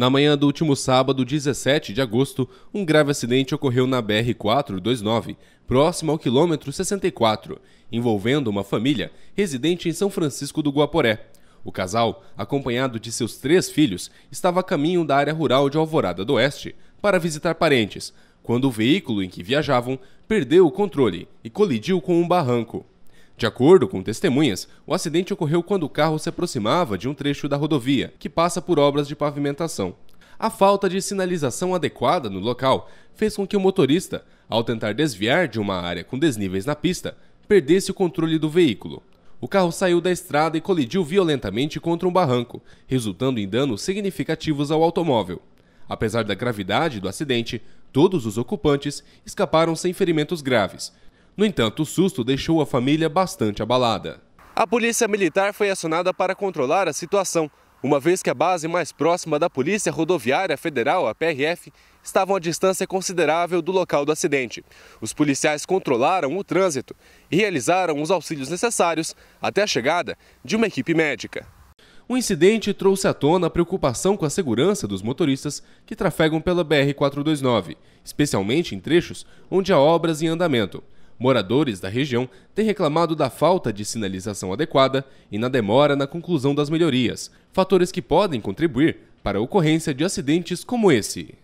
Na manhã do último sábado, 17 de agosto, um grave acidente ocorreu na BR-429, próximo ao quilômetro 64, envolvendo uma família residente em São Francisco do Guaporé. O casal, acompanhado de seus três filhos, estava a caminho da área rural de Alvorada do Oeste para visitar parentes, quando o veículo em que viajavam perdeu o controle e colidiu com um barranco. De acordo com testemunhas, o acidente ocorreu quando o carro se aproximava de um trecho da rodovia, que passa por obras de pavimentação. A falta de sinalização adequada no local fez com que o motorista, ao tentar desviar de uma área com desníveis na pista, perdesse o controle do veículo. O carro saiu da estrada e colidiu violentamente contra um barranco, resultando em danos significativos ao automóvel. Apesar da gravidade do acidente, todos os ocupantes escaparam sem ferimentos graves, no entanto, o susto deixou a família bastante abalada. A polícia militar foi acionada para controlar a situação, uma vez que a base mais próxima da Polícia Rodoviária Federal, a PRF, estava a distância considerável do local do acidente. Os policiais controlaram o trânsito e realizaram os auxílios necessários até a chegada de uma equipe médica. O incidente trouxe à tona a preocupação com a segurança dos motoristas que trafegam pela BR-429, especialmente em trechos onde há obras em andamento. Moradores da região têm reclamado da falta de sinalização adequada e na demora na conclusão das melhorias, fatores que podem contribuir para a ocorrência de acidentes como esse.